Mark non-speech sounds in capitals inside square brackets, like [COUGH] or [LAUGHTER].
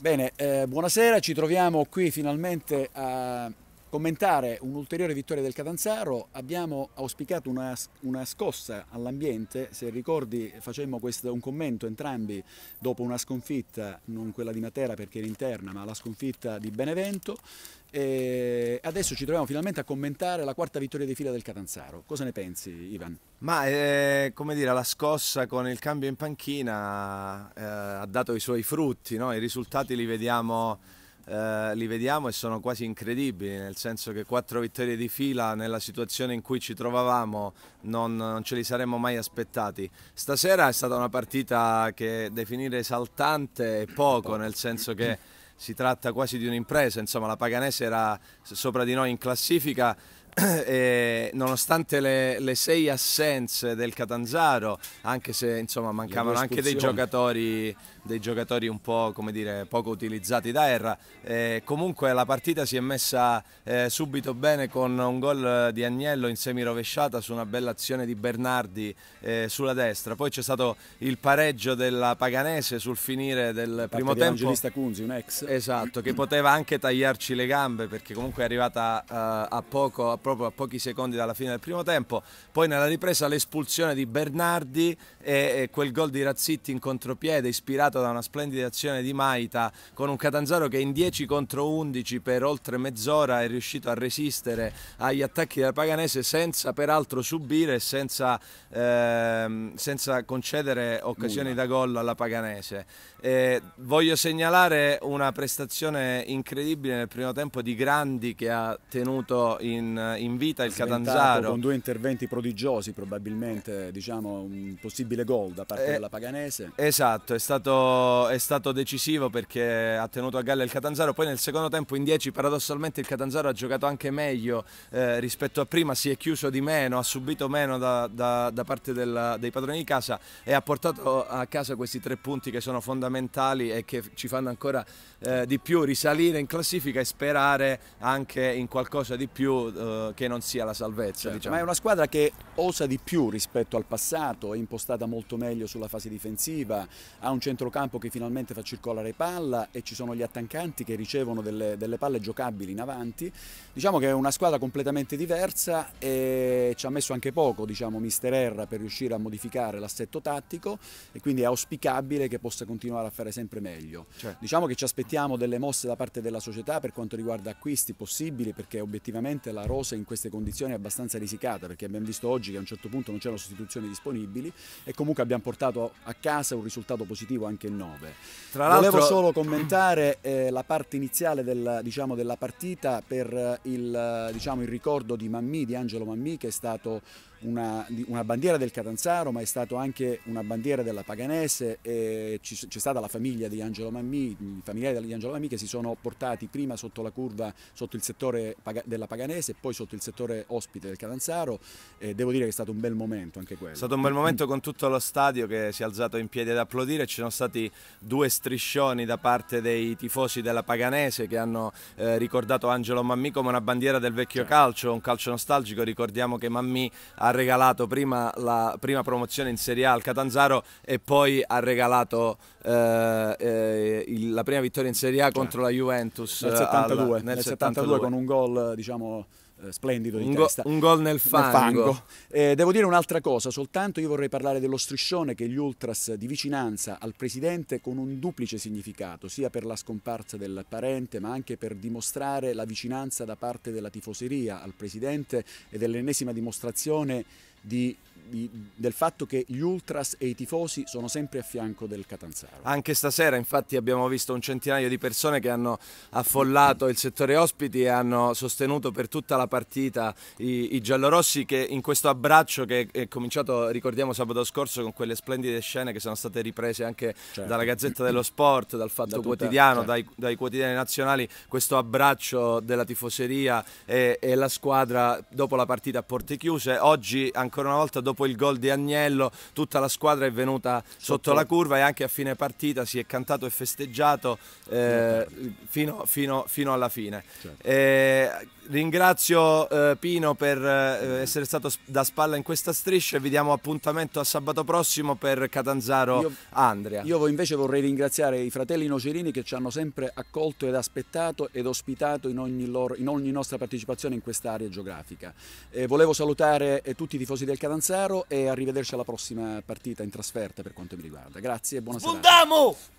Bene, eh, buonasera, ci troviamo qui finalmente a commentare un'ulteriore vittoria del Catanzaro abbiamo auspicato una, una scossa all'ambiente, se ricordi facemmo questo, un commento entrambi dopo una sconfitta, non quella di Matera perché era interna, ma la sconfitta di Benevento e adesso ci troviamo finalmente a commentare la quarta vittoria di fila del Catanzaro. Cosa ne pensi Ivan? Ma eh, come dire, la scossa con il cambio in panchina eh, ha dato i suoi frutti, no? i risultati li vediamo eh, li vediamo e sono quasi incredibili, nel senso che quattro vittorie di fila nella situazione in cui ci trovavamo non, non ce li saremmo mai aspettati. Stasera è stata una partita che definire esaltante è poco, nel senso che si tratta quasi di un'impresa, insomma la Paganese era sopra di noi in classifica [CLEARS THROAT] e nonostante le, le, sei assenze del Catanzaro, anche se insomma, mancavano anche dei giocatori dei giocatori un po' come dire, poco utilizzati da Erra. Eh, comunque la partita si è messa eh, subito bene con un gol di Agnello in semirovesciata su una bella azione di Bernardi eh, sulla destra. Poi c'è stato il pareggio della Paganese sul finire del primo tempo. Angelista Cunzi, un ex. Esatto, che poteva anche tagliarci le gambe perché comunque è arrivata eh, a poco, a proprio a pochi secondi dalla fine del primo tempo. Poi nella ripresa l'espulsione di Bernardi e, e quel gol di Razzitti in contropiede ispirato segnato da una splendida azione di Maita con un Catanzaro che in 10 contro 11 per oltre mezz'ora è riuscito a resistere agli attacchi della Paganese senza peraltro subire e senza, eh, senza, concedere occasioni Buona. da gol alla Paganese. Eh, voglio segnalare una prestazione incredibile nel primo tempo di Grandi che ha tenuto in, in vita il Catanzaro. Con due interventi prodigiosi probabilmente, diciamo un possibile gol da parte eh, della Paganese. Esatto, è stato è stato decisivo perché ha tenuto a galla il Catanzaro, poi nel secondo tempo in 10 paradossalmente il Catanzaro ha giocato anche meglio eh, rispetto a prima, si è chiuso di meno, ha subito meno da, da, da parte della, dei padroni di casa e ha portato a casa questi tre punti che sono fondamentali e che ci fanno ancora eh, di più risalire in classifica e sperare anche in qualcosa di più eh, che non sia la salvezza. Certo, diciamo. Ma è una squadra che osa di più rispetto al passato, è impostata molto meglio sulla fase difensiva, ha un centro centrocampo che finalmente fa circolare palla e ci sono gli attaccanti che ricevono delle, delle palle giocabili in avanti. Diciamo che è una squadra completamente diversa e ci ha messo anche poco, diciamo, Mister Erra per riuscire a modificare l'assetto tattico e quindi è auspicabile che possa continuare a fare sempre meglio. Cioè. Diciamo che ci aspettiamo delle mosse da parte della società per quanto riguarda acquisti possibili perché obiettivamente la rosa in queste condizioni è abbastanza risicata perché abbiamo visto oggi che a un certo punto non c'erano sostituzioni disponibili e comunque abbiamo portato a casa un risultato positivo anche anche 9. Tra l'altro... Volevo solo commentare eh, la parte iniziale del, diciamo, della partita per eh, il, eh, diciamo, il ricordo di Mammì, di Angelo Mammì, che è stato una, una, bandiera del Catanzaro, ma è stato anche una bandiera della Paganese. c'è stata la famiglia di Angelo Mammì, i familiari di Angelo Mammì che si sono portati prima sotto la curva, sotto il settore della Paganese e poi sotto il settore ospite del Catanzaro. Eh, devo dire che è stato un bel momento anche quello. È stato un bel momento con tutto lo stadio che si è alzato in piedi ad applaudire. Ci sono stati stati due striscioni da parte dei tifosi della Paganese che hanno eh, ricordato Angelo Mammì come una bandiera del vecchio certo. calcio, un calcio nostalgico. Ricordiamo che Mammì ha regalato prima la prima promozione in Serie A al Catanzaro e poi ha regalato eh, eh, il, la prima vittoria in Serie A contro certo. la Juventus nel 72, al, nel nel 72 con un gol diciamo eh, splendido di un testa. Go, un gol nel fango. Nel fango. Eh, devo dire un'altra cosa, soltanto io vorrei parlare dello striscione che gli ultras di vicinanza al presidente con un duplice significato, sia per la scomparsa del parente ma anche per dimostrare la vicinanza da parte della tifoseria al presidente ed è l'ennesima dimostrazione di di, del fatto che gli ultras e i tifosi sono sempre a fianco del Catanzaro. Anche stasera infatti abbiamo visto un centinaio di persone che hanno affollato il settore ospiti e hanno sostenuto per tutta la partita i, i giallorossi che in questo abbraccio che è cominciato ricordiamo sabato scorso con quelle splendide scene che sono state riprese anche certo. dalla Gazzetta dello Sport, dal Fatto da tutta, Quotidiano, certo. dai, dai, quotidiani nazionali, questo abbraccio della tifoseria e, e la squadra dopo la partita a porte chiuse. Oggi ancora una volta dopo dopo il gol di Agnello tutta la squadra è venuta sotto, la curva e anche a fine partita si è cantato e festeggiato eh, fino, fino, fino, alla fine. Certo. Eh, Ringrazio eh, Pino per eh, essere stato da spalla in questa striscia e vi diamo appuntamento a sabato prossimo per Catanzaro io, Andria. Io invece vorrei ringraziare i fratelli Nocerini che ci hanno sempre accolto ed aspettato ed ospitato in ogni, loro, in ogni nostra partecipazione in quest'area geografica. Eh, volevo salutare eh, tutti i tifosi del Catanzaro e arrivederci alla prossima partita in trasferta per quanto mi riguarda. Grazie e buona Spuntamo! serata.